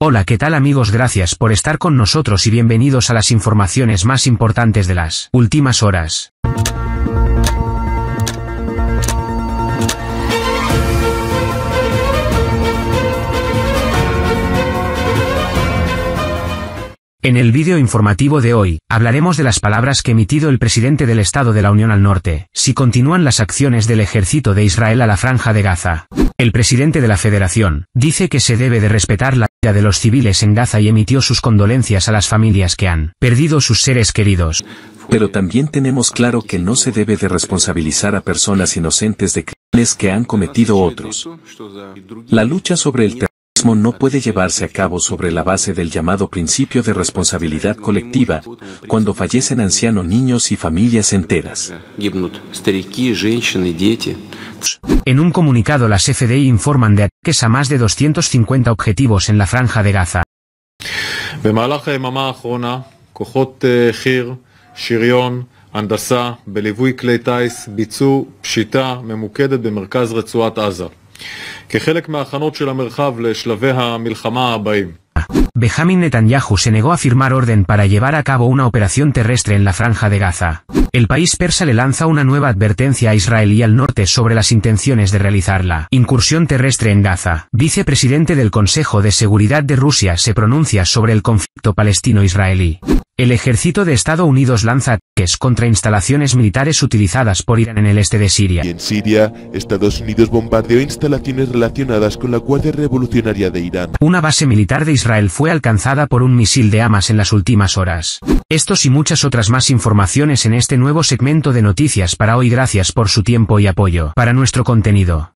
Hola, ¿qué tal amigos? Gracias por estar con nosotros y bienvenidos a las informaciones más importantes de las últimas horas. En el vídeo informativo de hoy, hablaremos de las palabras que emitido el presidente del Estado de la Unión al Norte, si continúan las acciones del ejército de Israel a la franja de Gaza. El presidente de la Federación, dice que se debe de respetar la vida de los civiles en Gaza y emitió sus condolencias a las familias que han perdido sus seres queridos. Pero también tenemos claro que no se debe de responsabilizar a personas inocentes de crímenes que han cometido otros. La lucha sobre el no puede llevarse a cabo sobre la base del llamado principio de responsabilidad colectiva, cuando fallecen ancianos, niños y familias enteras. En un comunicado las FDI informan de ataques a más de 250 objetivos en la franja de Gaza. כחלק Netanyahu se negó a firmar orden para llevar a cabo una operación terrestre en la franja de Gaza. El país persa le lanza una nueva advertencia a Israel y al norte sobre las intenciones de realizarla incursión terrestre en Gaza. Vicepresidente del Consejo de Seguridad de Rusia se pronuncia sobre el conflicto palestino-israelí. El ejército de Estados Unidos lanza ataques contra instalaciones militares utilizadas por Irán en el este de Siria. Y en Siria, Estados Unidos bombardeó instalaciones relacionadas con la Guardia Revolucionaria de Irán. Una base militar de Israel fue alcanzada por un misil de Hamas en las últimas horas. Estos y muchas otras más informaciones en este nuevo segmento de noticias para hoy. Gracias por su tiempo y apoyo para nuestro contenido.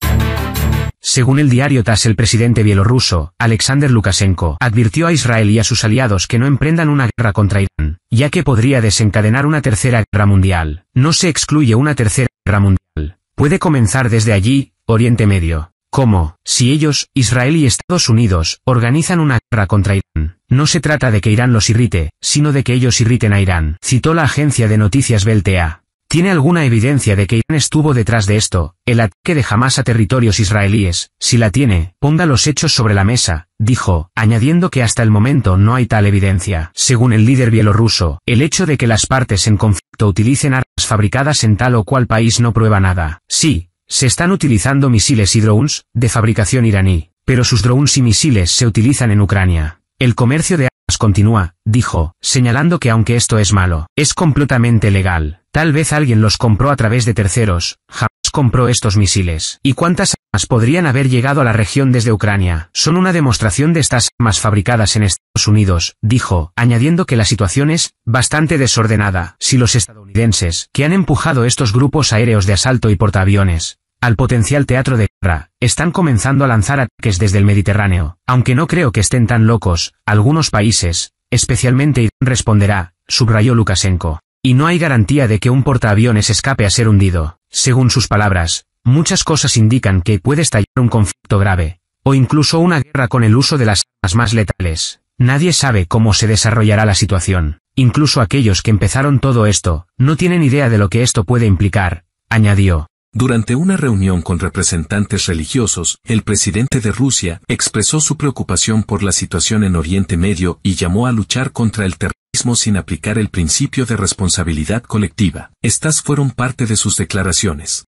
Según el diario TAS, el presidente bielorruso, Alexander Lukashenko, advirtió a Israel y a sus aliados que no emprendan una guerra contra Irán, ya que podría desencadenar una tercera guerra mundial. No se excluye una tercera guerra mundial. Puede comenzar desde allí, Oriente Medio. Como, si ellos, Israel y Estados Unidos, organizan una guerra contra Irán. No se trata de que Irán los irrite, sino de que ellos irriten a Irán, citó la agencia de noticias Beltea tiene alguna evidencia de que Irán estuvo detrás de esto, el ataque de Hamas a territorios israelíes, si la tiene, ponga los hechos sobre la mesa, dijo, añadiendo que hasta el momento no hay tal evidencia. Según el líder bielorruso, el hecho de que las partes en conflicto utilicen armas fabricadas en tal o cual país no prueba nada. Sí, se están utilizando misiles y drones, de fabricación iraní, pero sus drones y misiles se utilizan en Ucrania. El comercio de pues continúa, dijo, señalando que aunque esto es malo, es completamente legal. Tal vez alguien los compró a través de terceros, jamás compró estos misiles. ¿Y cuántas armas podrían haber llegado a la región desde Ucrania? Son una demostración de estas armas fabricadas en Estados Unidos, dijo, añadiendo que la situación es bastante desordenada. Si los estadounidenses, que han empujado estos grupos aéreos de asalto y portaaviones, al potencial teatro de guerra, están comenzando a lanzar ataques desde el Mediterráneo, aunque no creo que estén tan locos, algunos países, especialmente Irán responderá, subrayó Lukashenko. Y no hay garantía de que un portaaviones escape a ser hundido. Según sus palabras, muchas cosas indican que puede estallar un conflicto grave, o incluso una guerra con el uso de las armas más letales. Nadie sabe cómo se desarrollará la situación. Incluso aquellos que empezaron todo esto, no tienen idea de lo que esto puede implicar, añadió. Durante una reunión con representantes religiosos, el presidente de Rusia expresó su preocupación por la situación en Oriente Medio y llamó a luchar contra el terrorismo sin aplicar el principio de responsabilidad colectiva. Estas fueron parte de sus declaraciones.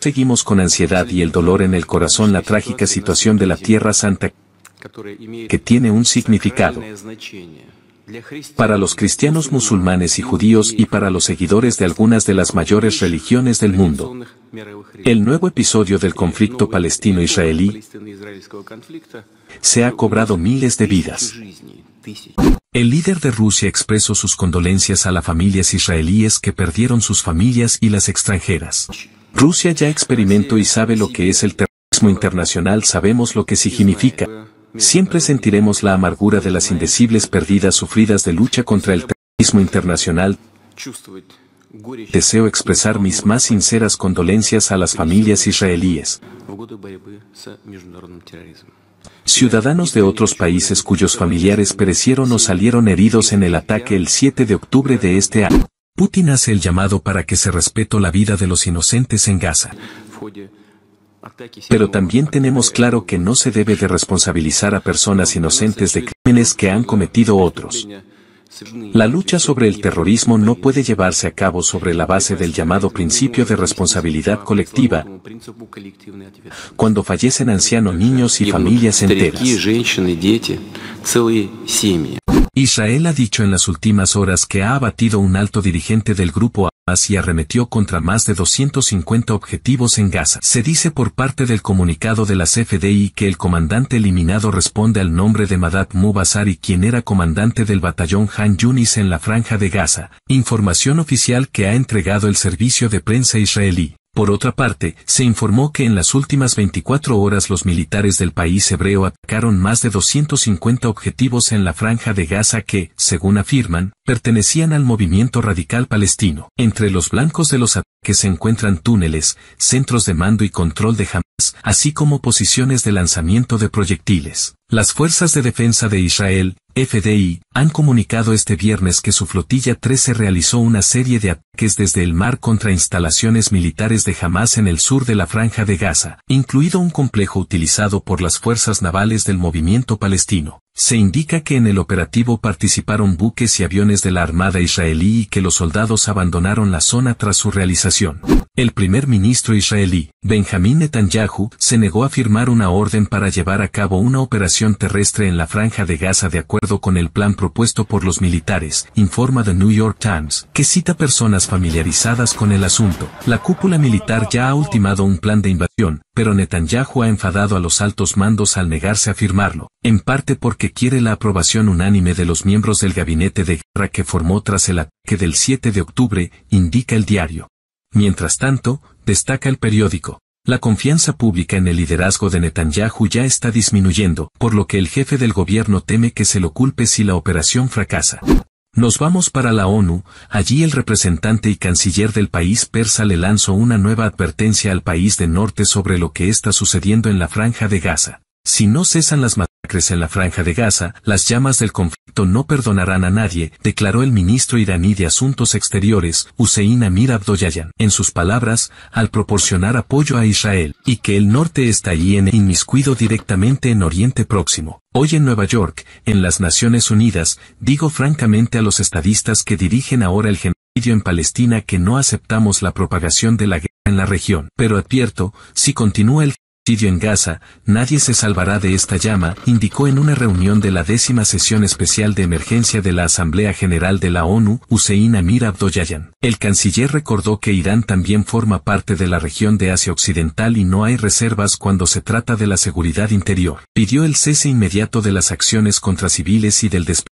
Seguimos con ansiedad y el dolor en el corazón la trágica situación de la Tierra Santa que tiene un significado para los cristianos musulmanes y judíos y para los seguidores de algunas de las mayores religiones del mundo. El nuevo episodio del conflicto palestino-israelí se ha cobrado miles de vidas. El líder de Rusia expresó sus condolencias a las familias israelíes que perdieron sus familias y las extranjeras. Rusia ya experimentó y sabe lo que es el terrorismo internacional, sabemos lo que significa siempre sentiremos la amargura de las indecibles pérdidas sufridas de lucha contra el terrorismo internacional. Deseo expresar mis más sinceras condolencias a las familias israelíes, ciudadanos de otros países cuyos familiares perecieron o salieron heridos en el ataque el 7 de octubre de este año. Putin hace el llamado para que se respete la vida de los inocentes en Gaza. Pero también tenemos claro que no se debe de responsabilizar a personas inocentes de crímenes que han cometido otros. La lucha sobre el terrorismo no puede llevarse a cabo sobre la base del llamado principio de responsabilidad colectiva, cuando fallecen ancianos, niños y familias enteras. Israel ha dicho en las últimas horas que ha abatido un alto dirigente del grupo Hamas y arremetió contra más de 250 objetivos en Gaza. Se dice por parte del comunicado de la CFDI que el comandante eliminado responde al nombre de Madat Mubasari quien era comandante del batallón Han Yunis en la franja de Gaza, información oficial que ha entregado el servicio de prensa israelí. Por otra parte, se informó que en las últimas 24 horas los militares del país hebreo atacaron más de 250 objetivos en la franja de Gaza que, según afirman, pertenecían al movimiento radical palestino. Entre los blancos de los ataques se encuentran túneles, centros de mando y control de Hamas, así como posiciones de lanzamiento de proyectiles. Las fuerzas de defensa de Israel, FDI, han comunicado este viernes que su flotilla 13 realizó una serie de ataques desde el mar contra instalaciones militares de Hamas en el sur de la franja de Gaza, incluido un complejo utilizado por las fuerzas navales del movimiento palestino. Se indica que en el operativo participaron buques y aviones de la Armada israelí y que los soldados abandonaron la zona tras su realización. El primer ministro israelí, Benjamín Netanyahu, se negó a firmar una orden para llevar a cabo una operación terrestre en la franja de Gaza de acuerdo con el plan propuesto por los militares, informa The New York Times, que cita personas familiarizadas con el asunto. La cúpula militar ya ha ultimado un plan de invasión, pero Netanyahu ha enfadado a los altos mandos al negarse a firmarlo, en parte porque quiere la aprobación unánime de los miembros del gabinete de guerra que formó tras el ataque del 7 de octubre, indica el diario. Mientras tanto, destaca el periódico. La confianza pública en el liderazgo de Netanyahu ya está disminuyendo, por lo que el jefe del gobierno teme que se lo culpe si la operación fracasa. Nos vamos para la ONU, allí el representante y canciller del país persa le lanzó una nueva advertencia al país de norte sobre lo que está sucediendo en la franja de Gaza. Si no cesan las masacres en la franja de Gaza, las llamas del conflicto no perdonarán a nadie, declaró el ministro iraní de Asuntos Exteriores, Hussein Amir Abdoyayan. en sus palabras, al proporcionar apoyo a Israel, y que el norte está allí en inmiscuido directamente en Oriente Próximo. Hoy en Nueva York, en las Naciones Unidas, digo francamente a los estadistas que dirigen ahora el genocidio en Palestina que no aceptamos la propagación de la guerra en la región, pero advierto, si continúa el en Gaza, nadie se salvará de esta llama, indicó en una reunión de la décima sesión especial de emergencia de la Asamblea General de la ONU, Hussein Amir Abdoyayan. El canciller recordó que Irán también forma parte de la región de Asia Occidental y no hay reservas cuando se trata de la seguridad interior. Pidió el cese inmediato de las acciones contra civiles y del desplazamiento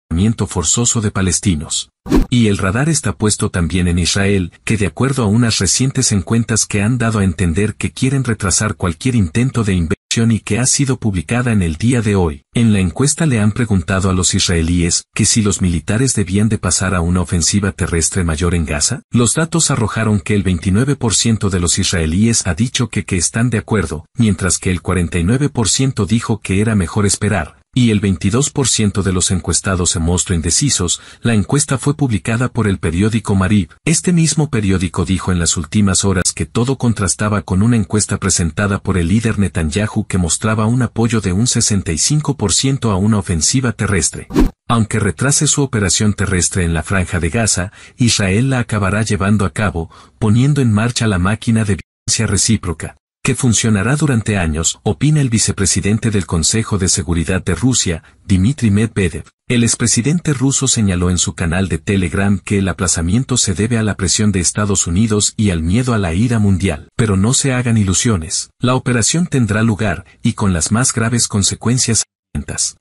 forzoso de palestinos. Y el radar está puesto también en Israel, que de acuerdo a unas recientes encuestas que han dado a entender que quieren retrasar cualquier intento de inversión y que ha sido publicada en el día de hoy. En la encuesta le han preguntado a los israelíes que si los militares debían de pasar a una ofensiva terrestre mayor en Gaza. Los datos arrojaron que el 29% de los israelíes ha dicho que, que están de acuerdo, mientras que el 49% dijo que era mejor esperar y el 22% de los encuestados se mostró indecisos, la encuesta fue publicada por el periódico Marib. Este mismo periódico dijo en las últimas horas que todo contrastaba con una encuesta presentada por el líder Netanyahu que mostraba un apoyo de un 65% a una ofensiva terrestre. Aunque retrase su operación terrestre en la franja de Gaza, Israel la acabará llevando a cabo, poniendo en marcha la máquina de violencia recíproca que funcionará durante años, opina el vicepresidente del Consejo de Seguridad de Rusia, Dmitry Medvedev. El expresidente ruso señaló en su canal de Telegram que el aplazamiento se debe a la presión de Estados Unidos y al miedo a la ira mundial. Pero no se hagan ilusiones. La operación tendrá lugar, y con las más graves consecuencias.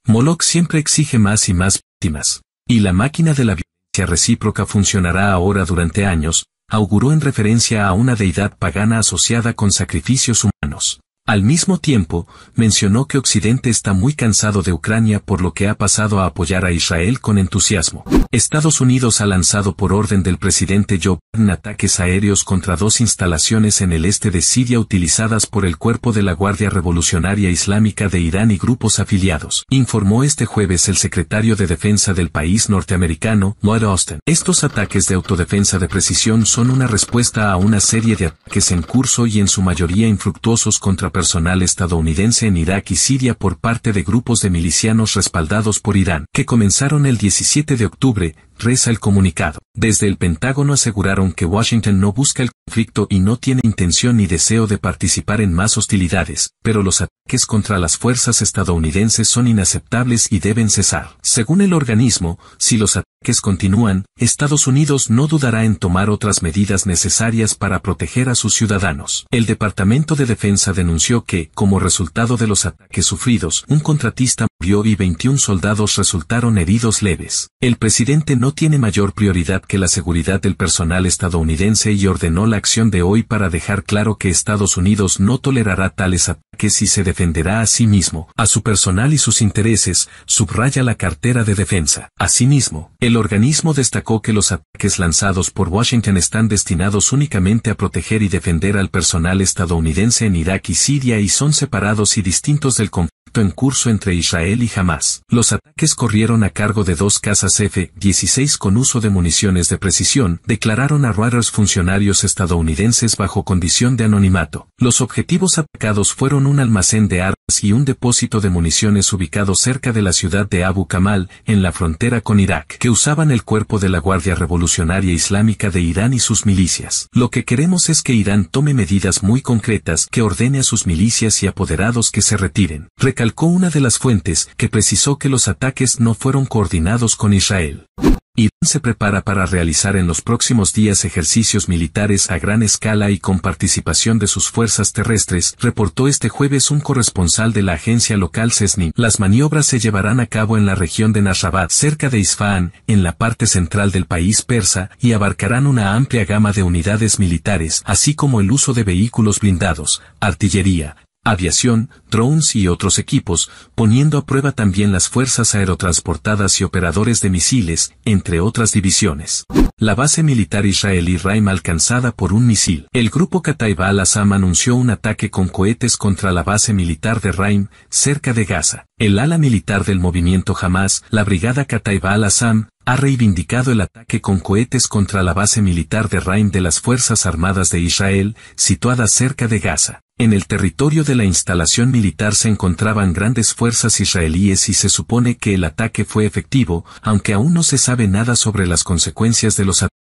Moloch siempre exige más y más víctimas. Y la máquina de la violencia recíproca funcionará ahora durante años, auguró en referencia a una deidad pagana asociada con sacrificios humanos. Al mismo tiempo, mencionó que Occidente está muy cansado de Ucrania por lo que ha pasado a apoyar a Israel con entusiasmo. Estados Unidos ha lanzado por orden del presidente Joe Biden ataques aéreos contra dos instalaciones en el este de Siria utilizadas por el cuerpo de la Guardia Revolucionaria Islámica de Irán y grupos afiliados, informó este jueves el secretario de Defensa del país norteamericano, Lloyd Austin. Estos ataques de autodefensa de precisión son una respuesta a una serie de ataques en curso y en su mayoría infructuosos contra personal estadounidense en Irak y Siria por parte de grupos de milicianos respaldados por Irán, que comenzaron el 17 de octubre, reza el comunicado. Desde el Pentágono aseguraron que Washington no busca el conflicto y no tiene intención ni deseo de participar en más hostilidades, pero los ataques contra las fuerzas estadounidenses son inaceptables y deben cesar. Según el organismo, si los ataques continúan, Estados Unidos no dudará en tomar otras medidas necesarias para proteger a sus ciudadanos. El Departamento de Defensa denunció que, como resultado de los ataques sufridos, un contratista vio y 21 soldados resultaron heridos leves. El presidente no tiene mayor prioridad que la seguridad del personal estadounidense y ordenó la acción de hoy para dejar claro que Estados Unidos no tolerará tales ataques y se defenderá a sí mismo, a su personal y sus intereses, subraya la cartera de defensa. Asimismo, el organismo destacó que los ataques lanzados por Washington están destinados únicamente a proteger y defender al personal estadounidense en Irak y Siria y son separados y distintos del conflicto en curso entre Israel y Hamas. Los ataques corrieron a cargo de dos casas F-16 con uso de municiones de precisión, declararon a Reuters funcionarios estadounidenses bajo condición de anonimato. Los objetivos atacados fueron un almacén de armas y un depósito de municiones ubicado cerca de la ciudad de Abu Kamal, en la frontera con Irak, que usaban el cuerpo de la Guardia Revolucionaria Islámica de Irán y sus milicias. Lo que queremos es que Irán tome medidas muy concretas que ordene a sus milicias y apoderados que se retiren. Recalcó una de las fuentes, que precisó que los ataques no fueron coordinados con Israel. Irán se prepara para realizar en los próximos días ejercicios militares a gran escala y con participación de sus fuerzas terrestres, reportó este jueves un corresponsal de la agencia local CESNI. Las maniobras se llevarán a cabo en la región de Nasrabat, cerca de Isfahan, en la parte central del país persa, y abarcarán una amplia gama de unidades militares, así como el uso de vehículos blindados, artillería, aviación, drones y otros equipos, poniendo a prueba también las fuerzas aerotransportadas y operadores de misiles, entre otras divisiones. La base militar israelí Raim alcanzada por un misil. El grupo Kataib al-Assam anunció un ataque con cohetes contra la base militar de Raim, cerca de Gaza. El ala militar del movimiento Hamas, la brigada Kataib al-Assam, ha reivindicado el ataque con cohetes contra la base militar de Raim de las Fuerzas Armadas de Israel, situada cerca de Gaza. En el territorio de la instalación militar se encontraban grandes fuerzas israelíes y se supone que el ataque fue efectivo, aunque aún no se sabe nada sobre las consecuencias de los ataques.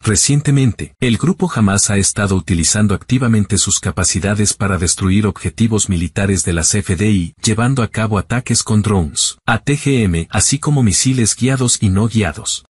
Recientemente, el grupo jamás ha estado utilizando activamente sus capacidades para destruir objetivos militares de las FDI, llevando a cabo ataques con drones, ATGM, así como misiles guiados y no guiados.